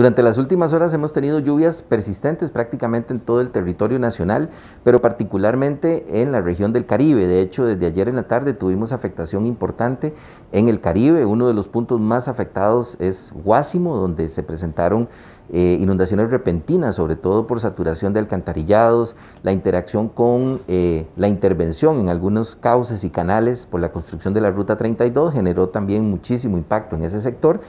Durante las últimas horas hemos tenido lluvias persistentes prácticamente en todo el territorio nacional, pero particularmente en la región del Caribe. De hecho, desde ayer en la tarde tuvimos afectación importante en el Caribe. Uno de los puntos más afectados es Guásimo, donde se presentaron eh, inundaciones repentinas, sobre todo por saturación de alcantarillados, la interacción con eh, la intervención en algunos cauces y canales por la construcción de la Ruta 32 generó también muchísimo impacto en ese sector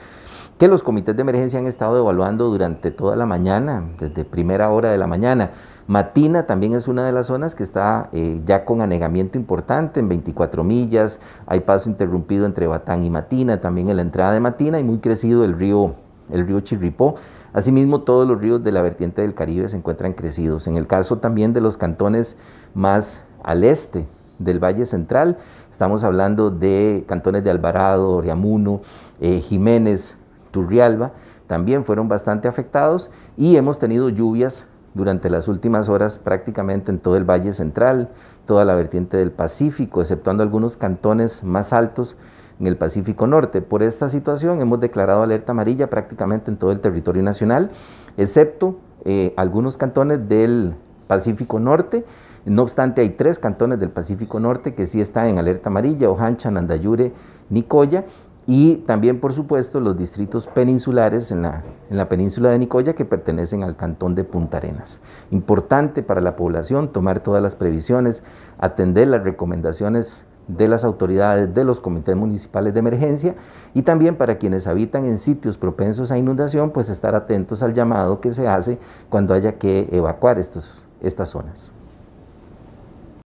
que los comités de emergencia han estado evaluando durante toda la mañana, desde primera hora de la mañana. Matina también es una de las zonas que está eh, ya con anegamiento importante, en 24 millas, hay paso interrumpido entre Batán y Matina, también en la entrada de Matina y muy crecido el río, el río Chirripó. Asimismo, todos los ríos de la vertiente del Caribe se encuentran crecidos. En el caso también de los cantones más al este del Valle Central, estamos hablando de cantones de Alvarado, Oriamuno, eh, Jiménez, Turrialba, también fueron bastante afectados y hemos tenido lluvias durante las últimas horas prácticamente en todo el Valle Central, toda la vertiente del Pacífico, exceptuando algunos cantones más altos en el Pacífico Norte. Por esta situación hemos declarado alerta amarilla prácticamente en todo el territorio nacional, excepto eh, algunos cantones del Pacífico Norte. No obstante, hay tres cantones del Pacífico Norte que sí están en alerta amarilla, Ojancha, Nandayure, Nicoya, y también, por supuesto, los distritos peninsulares en la, península de Nicoya que pertenecen al cantón de Punta Arenas. Importante para la población tomar todas las previsiones, atender las recomendaciones de las autoridades, de los comités municipales de emergencia y también para quienes habitan en sitios propensos a inundación, pues estar atentos al llamado que se hace cuando haya que evacuar estas zonas.